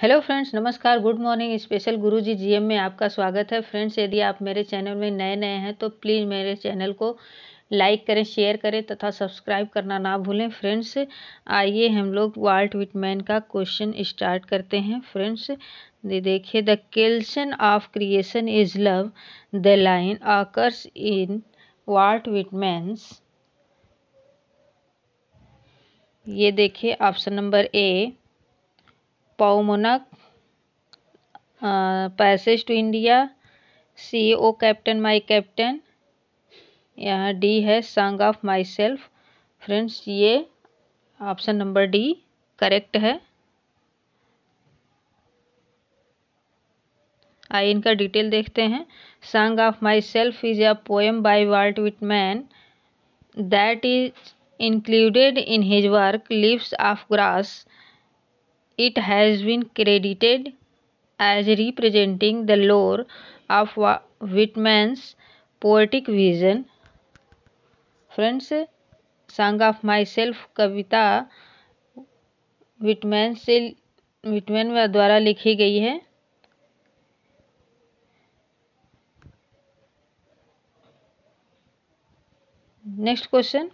Hello friends नमस्कार good morning special Guruji GM में आपका स्वागत है फ्रेंड्स यदि आप मेरे चैनल में नए नए हैं तो प्लीज़ मेरे चैनल को लाइक करें शेयर करें तथा सब्सक्राइब करना ना भूलें फ्रेंड्स आइए हम लोग वाल्ट विटमैन का क्वेश्चन स्टार्ट करते हैं फ्रेंड्स दे देखिए the kelson of creation is love the line occurs in Walt Whitman's ये देखिए option number A Paumanok Passage to India C O captain my Captain यहाँ डी है Song of Myself friends ये option number D correct है आइए इनका detail देखते हैं Song of my self is a poem by Walt Whitman that is included in his work Leaves of Grass It has been credited as representing the lore of Whitman's poetic vision. Friends, Song of Myself कविता Whitman से Whitman द्वारा लिखी गई है next question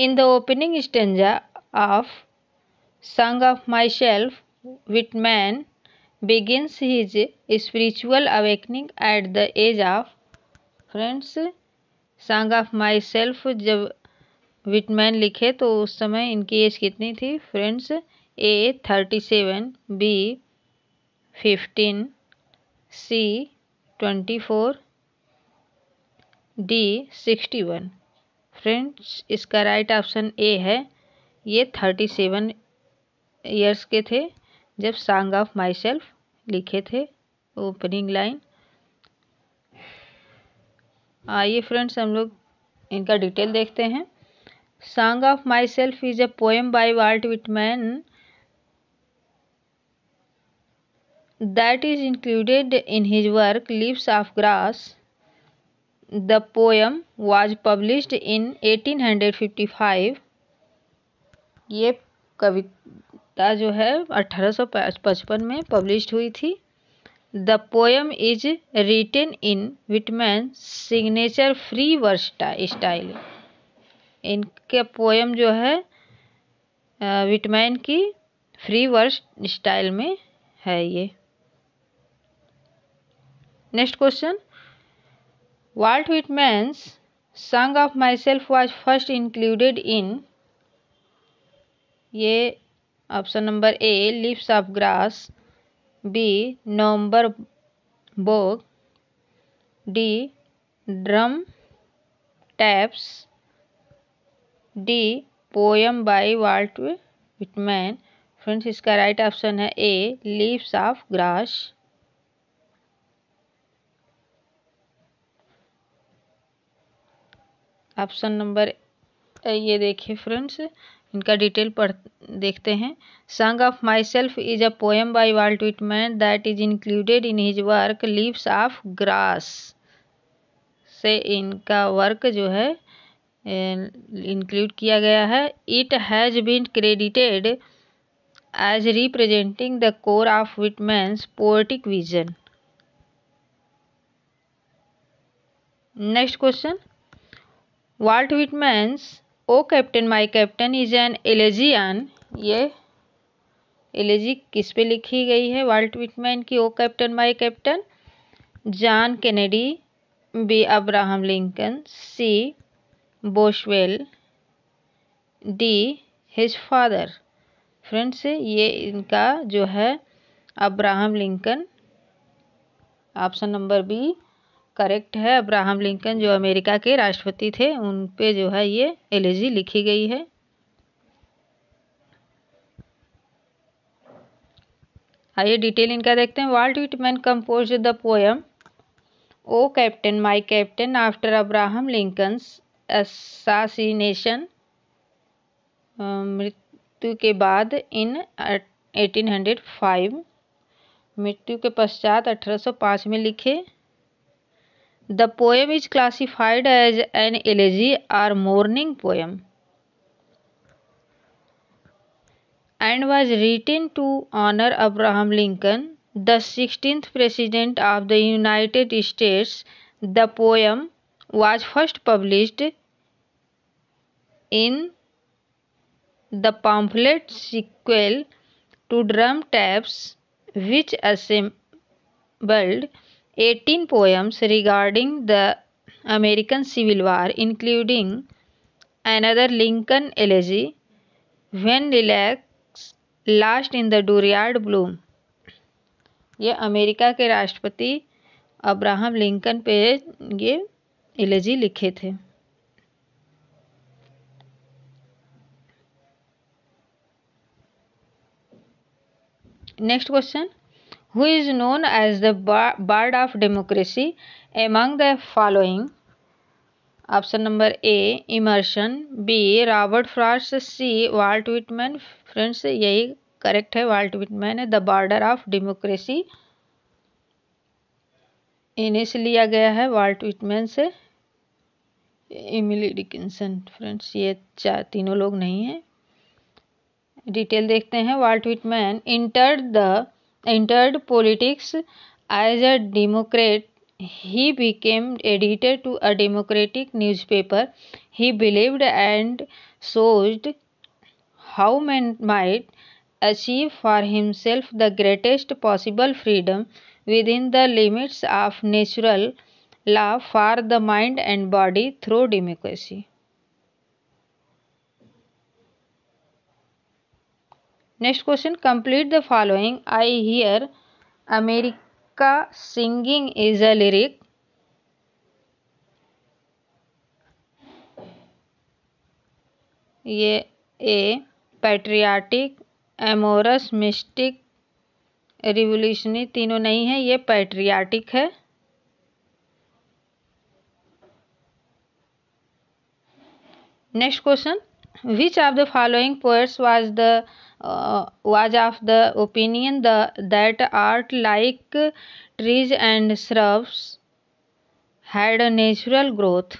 in the opening stanza of of Myself Whitman begins his spiritual awakening at the age of friends Song of Myself जब विट man लिखे तो उस समय इनकी एज कितनी थी friends A thirty seven B fifteen C twenty four D sixty one friends इसका right option A है ये थर्टी सेवन ईयर्स के थे जब सांग ऑफ माई सेल्फ लिखे थे ओपनिंग लाइन आइए फ्रेंड्स हम लोग इनका डिटेल देखते हैं Song of my self is a poem by Walt Whitman in his work Leaves of Grass the poem was publish in eighteen hundred fifty five ये कवि कविता जो है अठारह पचपन में पब्लिश हुई थी the poem is written in Whitman signature free verse style इनके पोएम जो है विटमैन की फ्री वर्स स्टाइल में है ये next question Walt Whitman's Song of Myself was first included in ये option number A Leaves of Grass B November Boughs D Drum Taps D poem by Walt Whitman friends इसका right option है A Leaves of Grass option number ये देखिए friends इनका detail पढ़ देखते हैं Song of my self is a poem by Walt Whitman that is included in his work Leaves of Grass से इनका वर्क जो है इंक्लूड किया गया है it has been credited as representing the core of Whitman's poetic vision next question Walt Whitman's O captain my Captain is an elegy ये elegy किस पे लिखी गई है वाल्ट विटमैन की O captain my Captain John Kennedy B Abraham Lincoln C Boswell D his father friends ये इनका जो है Abraham Lincoln option number B correct है अब्राहम लिंकन जो अमेरिका के राष्ट्रपति थे उन पे जो है ये एलिजी लिखी गई है आइए डिटेल इनका देखते हैं Walt Whitman compose the poem O captain my Captain after Abraham Lincoln's assassination मृत्यु के बाद इन 1805 मृत्यु के पश्चात 1805 में लिखे The poem is classified as an elegy or mourning poem and was written to honor Abraham Lincoln, the 16th President of the United States. The poem was first published in the pamphlet sequel to Drum Taps, which assembled eighteen poems regarding the American Civil War including another Lincoln elegy When relax last in the Dooryard Bloom ये America के राष्ट्रपति Abraham Lincoln पे ये elegy लिखे थे next question who is known as the bard of democracy among the following option number a immersion b robert frost c walt whitman friends yahi correct hai walt whitman है the bard of democracy इन्हें लिया गया है Walt Whitman से इमिली Dickinson friends ये चार तीनों लोग नहीं हैं डिटेल देखते हैं Walt Whitman enter the entered politics as a Democrat. He became editor to a Democratic newspaper. He believed and showed how man might achieve for himself the greatest possible freedom within the limits of natural law for the mind and body through democracy. Next question complete the following I Hear America Singing is a lyric ये A patriotic amorous mystic revolutionary तीनों नहीं है ये patriotic है next question which of the following poets was the uh, was of the opinion the, that art like trees and shrubs had a natural growth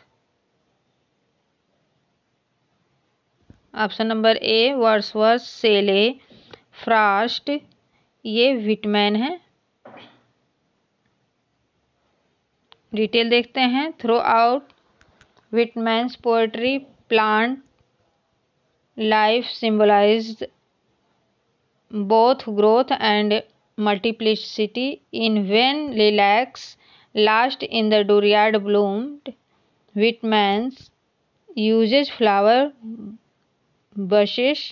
option number A Wordsworth Shelley Frost ये Whitman है detail देखते हैं throughout Whitman's poetry plant life symbolized both growth and multiplicity in when lilacs last in the dooryard bloomed whitman's uses flower bushes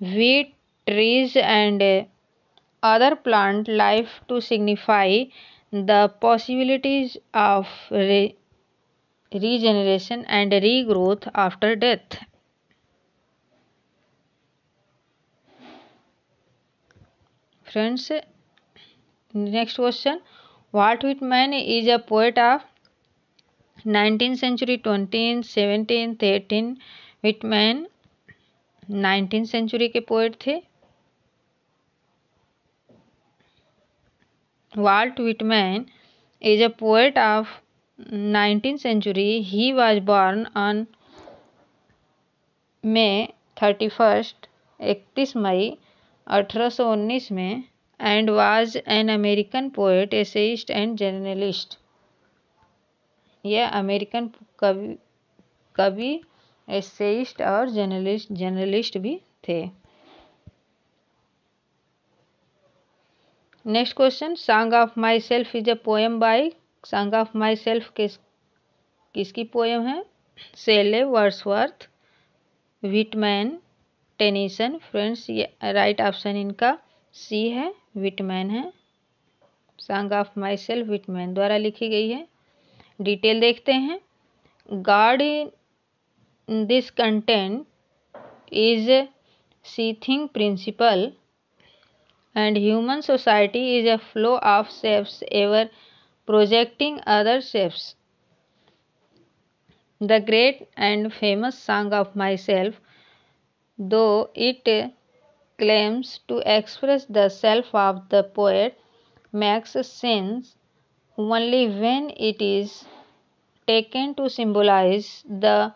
wheat trees and other plant life to signify the possibilities of re- regeneration and regrowth after death friends next question Walt Whitman is a poet of nineteen century twenty seventeen thirteen मैन nineteen century के poet थे Walt Whitman is a poet of nineteen century he was born on May thirty first इकतीस मई अठारह उन्नीस में and was an American poet essayist and journalist यह American कवि कवि एसेइस्ट और जर्नलिस्ट जर्नलिस्ट भी थे next question Song of my self is a poem by Song of Myself किस किसकी पोएम है Shelley Wordsworth Whitman Tennyson friends ये राइट ऑप्शन इनका सी है विटमैन है Song of Myself Whitman द्वारा लिखी गई है डिटेल देखते हैं God in this content is seething principle and human society is a flow of selves ever projecting other selves the great and famous Song of Myself though it claims to express the self of the poet makes sense only when it is taken to symbolize the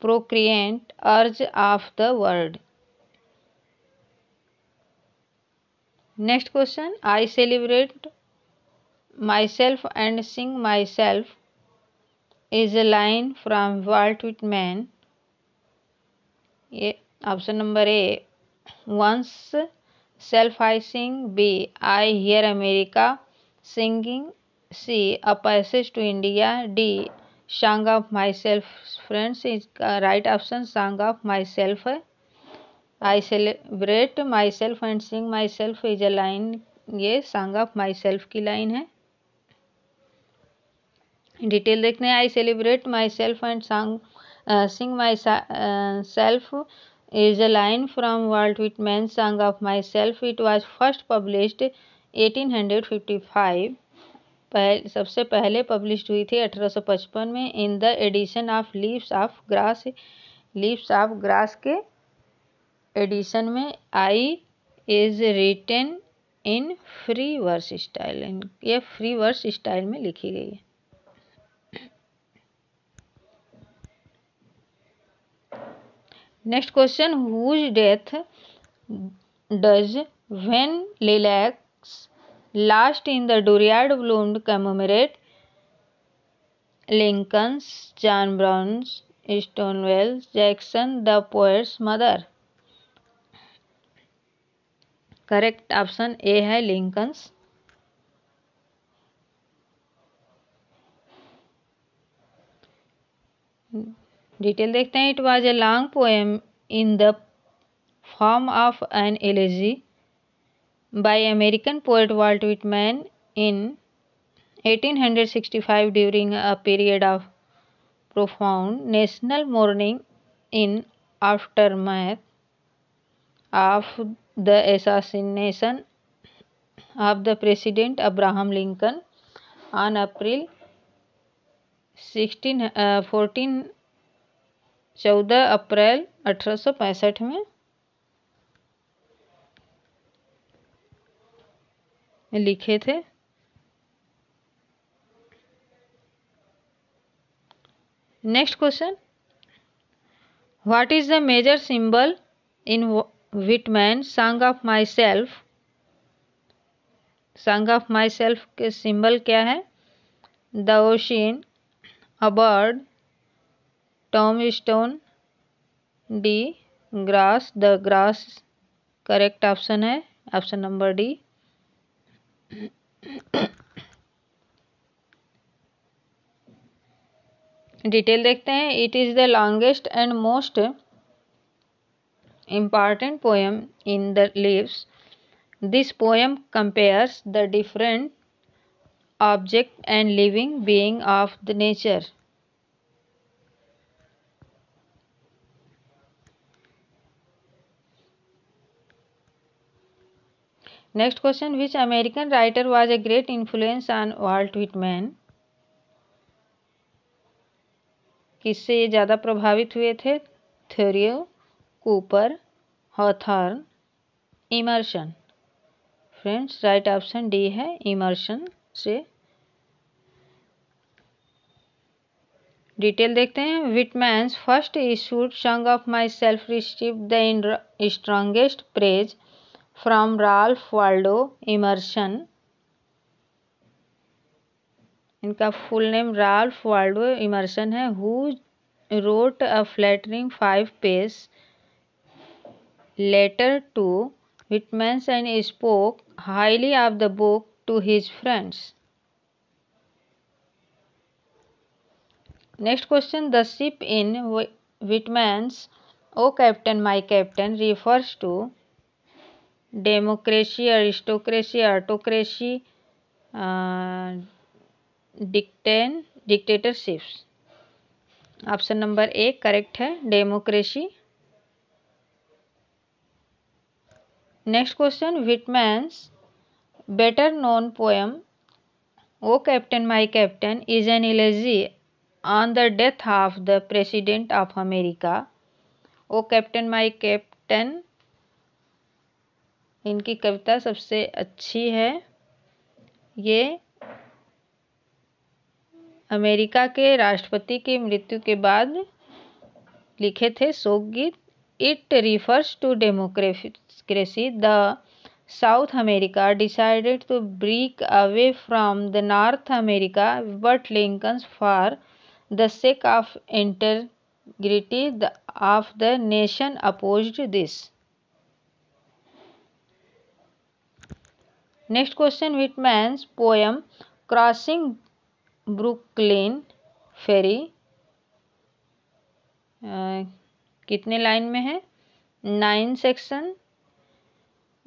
procreant urge of the word. Next question I celebrate myself and sing myself is a line from Walt Whitman ये option number A One's Self I Sing B I Hear America Singing C a Passage to India D Song of Myself friends is right option Song of Myself I celebrate myself and sing my self is a line ये Song of Myself की line है detail देखते हैं I celebrate myself and song uh, Sing Myself is a line from Walt Whitman's Song of Myself. It was first published 1855. पहल, सबसे पहले publish हुई थी 1855 में in the edition of Leaves of Grass Leaves of Grass के edition में I is written in free verse style ये free verse style में लिखी गई है next question whose death does When लेलैक्स last in the Dooryard Bloomed commemorate Lincoln's John Brown's Stonewall Jackson the poet's mother correct option A है Lincoln's detail देखते हैं it was a long poem in the form of N elegy by American poet Walt Whitman in 1865 during a period of profound national mourning in aftermath of the assassination of the president abraham lincoln on april 16 uh, 14 चौदह अप्रैल अठारह में लिखे थे next question what is the major symbol in Whitman song of myself song of myself के symbol क्या है the ocean a bird tombstone D grass the grass correct option है option number D detail देखते हैं it is the longest and most important poem in the leaves this poem compares the different object and living being of the nature next question which American writer was a great influence on Walt Whitman किससे ये ज़्यादा प्रभावित हुए थे Thoreau Cooper Hawthorne Emerson friends right option D है Emerson से detail देखते हैं Whitman's first issued song of myself receive the strongest praise from Ralph Waldo Emerson इनका full name Ralph Waldo Emerson है who wrote a flattering five page letter to Whitman's and spoke highly of the book to his friends next question the ship in Whitman's O captain my captain refers to democracy aristocracy autocracy डिक्टेन dictatorships option number एक correct है democracy next question Whitman's better known poem O captain my captain is an elegy on the death of the president of America O captain my captain इनकी कविता सबसे अच्छी है ये America के राष्ट्रपति की मृत्यु के बाद लिखे थे शोक गीत it refers to democracy the south America decided to break away from the north America but Lincoln's for the sake of integrity of the nation opposed this next question man's poem crossing Brooklyn ferry कितने line में है nine section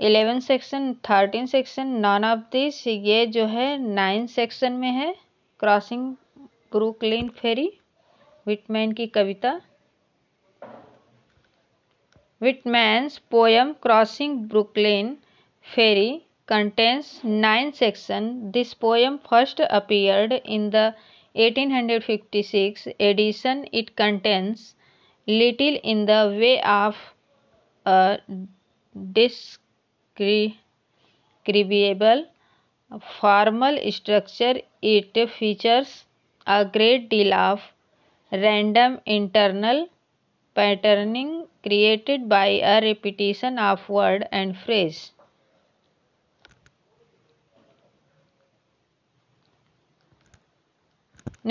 eleven section thirteen section none of this ये जो है nine section में है crossing Brooklyn ferry Whitman की कविता Whitman's poem crossing Brooklyn ferry contains nine sections. This poem first appeared in the 1856 edition. It contains little in the way of a describable formal structure. It features a great deal of random internal patterning created by a repetition of word and phrase.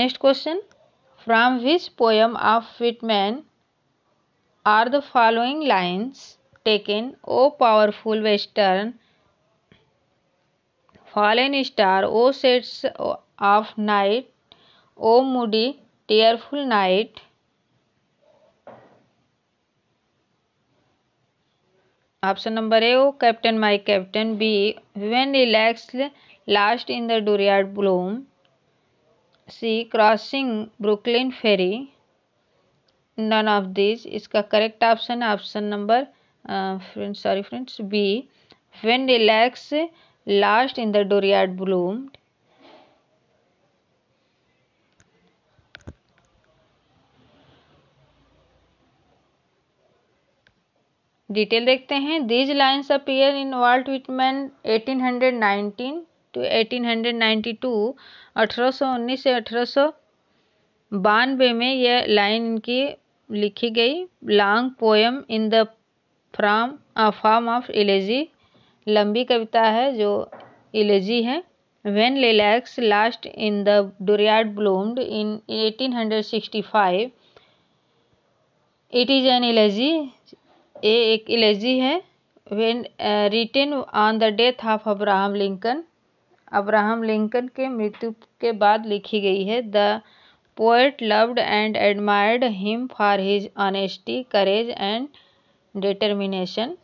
Next question From which poem of Whitman are the following lines taken? O powerful western, fallen star, O sets of night, O moody, tearful night. Option number A: Captain my captain. B: When relaxed, last in the dooryard bloom. C crossing Brooklyn ferry none of this इसका correct option है option number sorry friends B when relax last in the dooryard bloom detail देखते हैं these lines appear in Walt Whitman nineteen two eighteen hundred ninety two अठारह सौ उन्नीस से अठारह सौ बानवे में यह लाइन इनकी लिखी गई long poem in the from form of elegy लंबी कविता है जो एलेजी है when लेलैक्स last in the dooryard bloomed in five it is an allergy ये एक एलर्जी है when written on the death of Abraham Lincoln Abraham Lincoln के मृत्यु के बाद लिखी गई है the poet loved and admired him for his honesty courage and determination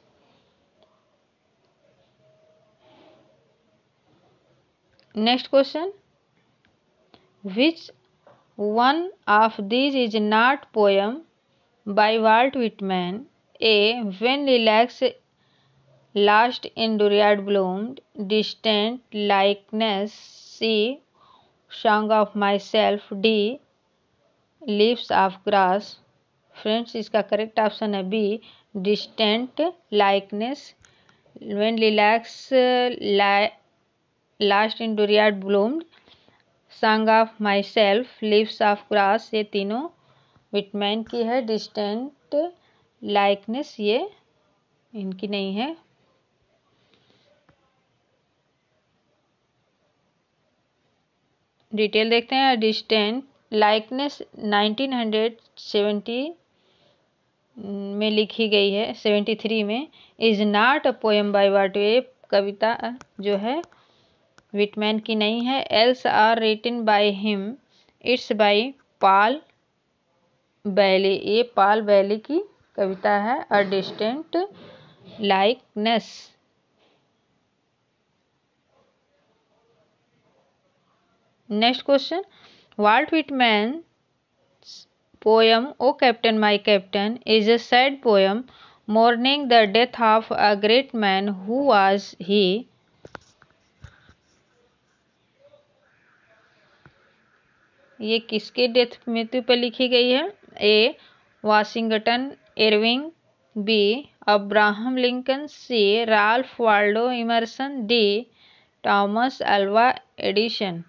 next question which one of this is not poem by Walt Whitman A when relax last Last bloomed distant likeness C song of myself D leaves of grass friends इसका correct option है B distant likeness when lilacs last in dooryard bloomed song of myself leaves of grass ये तीनों Whitman की है distant likeness ये इनकी नहीं है डिटेल देखते हैं डिस्टेंट लाइकनेस 1970 में लिखी गई है 73 में is not a poem by वाटवे कविता जो है विटमैन की नहीं है else are written by him it's by Paul Bailey ये पाल बैली की कविता है a distant likeness next question Walt Whitman poem O captain my captain is a sad poem mourning the death of a great man who was he ये किसके death मृत्यु पर लिखी गई है A Washington Irving B Abraham Lincoln C Ralph Waldo Emerson D Thomas Alva Edison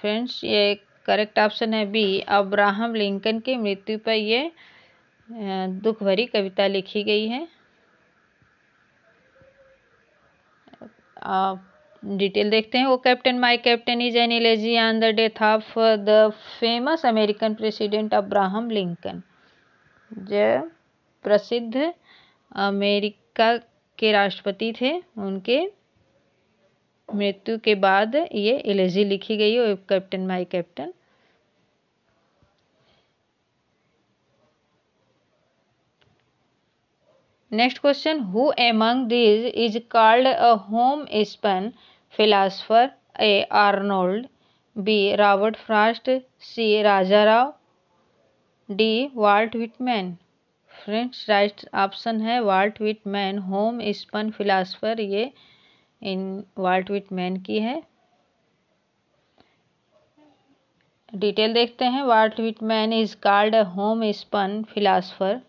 friends ये correct option है B Abraham Lincoln की मृत्यु पर ये दुख भरी कविता लिखी गई है आप डिटेल देखते हैं O captain my captain is an elegy on the death of the famous American president Abraham Lincoln जो प्रसिद्ध अमेरिका के राष्ट्रपति थे उनके मृत्यु के बाद ये एलर्जी लिखी गई है captain my captain next question who among these is called a home spun philosopher A Arnold B Robert Frost C Raja Rao D Walt Whitman friends right option है Walt Whitman home spun philosopher ये इन Walt man की है detail देखते हैं Walt man is called home spun philosopher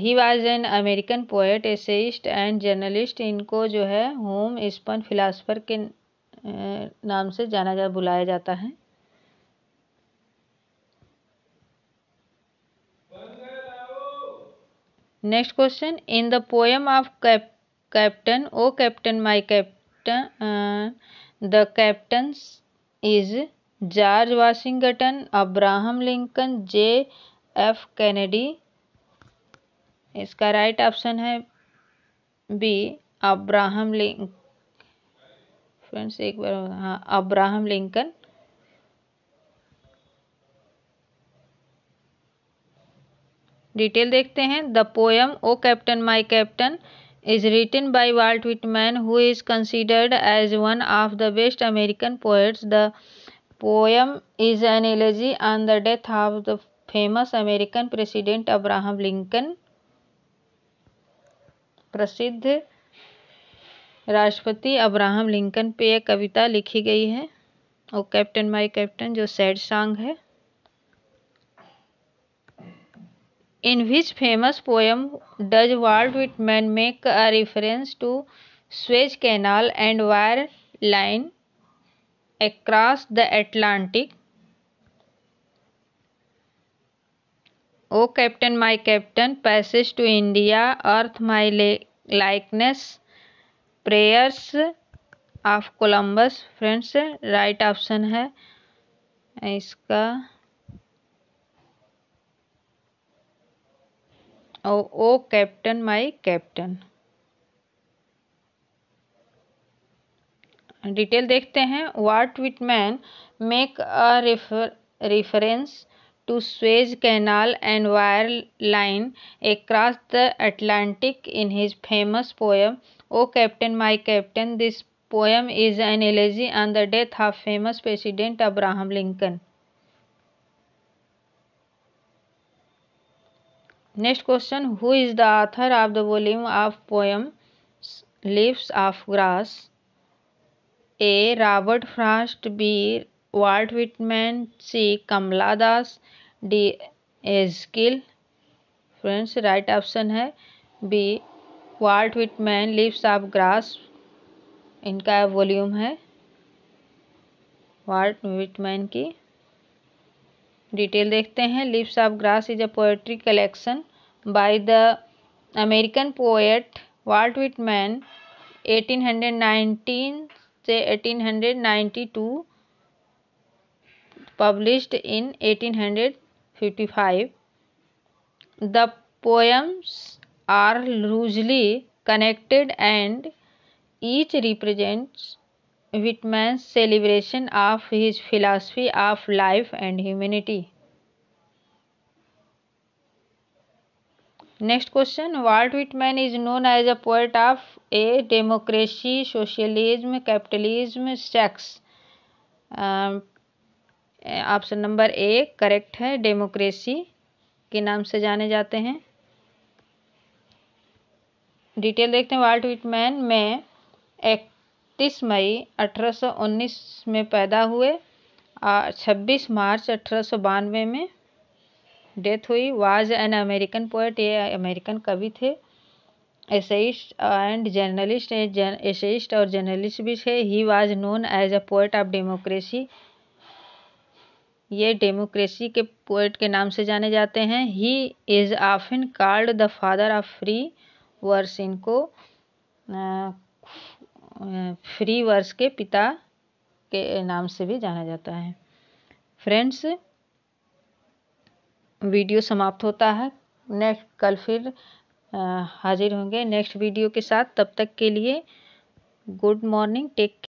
he was an American poet essayist and journalist इनको जो है होम स्पन फिलासफर के uh, नाम से जाना जा बुलाया जाता है next question in the poem of cap captain O captain my captain the captain is George Washington Abraham Lincoln J F Kennedy इसका राइट ऑप्शन है बी अब्राहम लिंक फ्रेंड्स एक बार हाँ अब्राहम लिंकन डिटेल देखते हैं the poem O captain my captain is written by Walt Whitman, who is considered as one of the best American poets. The poem is an elegy on the death of the famous American president Abraham Lincoln. प्रसिद्ध राष्ट्रपति Abraham Lincoln पे यह कविता लिखी गई है और captain my captain जो sad song है in which famous poem does Walt Whitman make a reference to Suez canal and wire line across the Atlantic O captain my captain passage to India earth my likeness prayers of Columbus friends right option है इसका और O captain my captain detail देखते हैं Walt Whitman make a reference to Suez canal and wire line A cross the Atlantic in his famous poem O captain my captain this poem is an allergy on the death of famous president Abraham Lincoln next question who is the author of the volume of poem leaves of grass A Robert Frost B Walt Whitman C Kamala Das D Ezekiel friends right option है B Walt Whitman leaves of grass इनका volume है Walt Whitman की detail देखते हैं leaves of grass is a poetry collection by the American poet Walt Whitman 1819 से 1892 published in 1855 the poems are loosely connected and each represents Whitman's celebration of his philosophy of life and humanity next question Walt Whitman is known as a poet of A democracy socialism capitalism sex option number A correct है democracy के नाम से जाने जाते हैं detail देखते हैं Walt Whitman में एक इकतीस मई अठारह सौ उन्नीस में पैदा हुए छब्बीस मार्च अठारह सौ बानवे में डेथ हुई वाज एन अमेरिकन पोएट ये अमेरिकन कवि थे एसेइस्ट एंड जर्नलिस्ट एसेइस्ट और जर्नलिस्ट भी थे he was known as a poet of democracy ये डेमोक्रेसी के पोएट के नाम से जाने जाते हैं he is often called the father of free verse इनको फ्री वर्ष के पिता के नाम से भी जाना जाता है फ्रेंड्स वीडियो समाप्त होता है नेक्स्ट कल फिर हाजिर होंगे नेक्स्ट वीडियो के साथ तब तक के लिए गुड मॉर्निंग टेक